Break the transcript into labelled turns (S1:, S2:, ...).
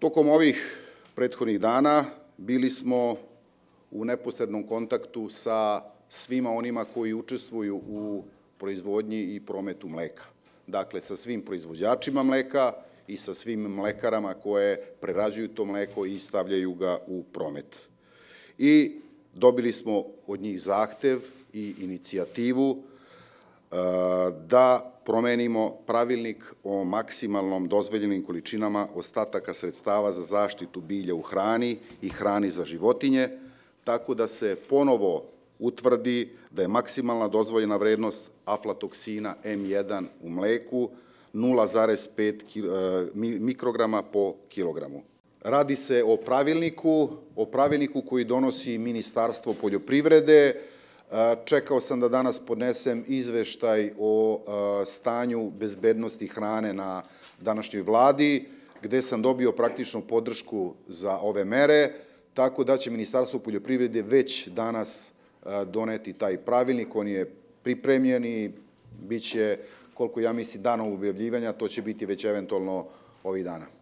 S1: Tokom ovih prethodnih dana bili smo u neposrednom kontaktu sa svima onima koji učestvuju u proizvodnji i prometu mleka. Dakle, sa svim proizvođačima mleka i sa svim mlekarama koje prerađuju to mleko i stavljaju ga u promet. I dobili smo od njih zahtev i inicijativu da promenimo pravilnik o maksimalnom dozvoljenim količinama ostataka sredstava za zaštitu bilja u hrani i hrani za životinje, tako da se ponovo utvrdi da je maksimalna dozvoljena vrednost aflatoksina M1 u mleku 0,5 e, mikrograma po kilogramu. Radi se o pravilniku, o pravilniku koji donosi Ministarstvo poljoprivrede, Čekao sam da danas podnesem izveštaj o stanju bezbednosti hrane na današnjoj vladi, gde sam dobio praktičnu podršku za ove mere, tako da će Ministarstvo poljoprivrede već danas doneti taj pravilnik, on je pripremljen i bit će, koliko ja mislim, danom objavljivanja, to će biti već eventualno ovih dana.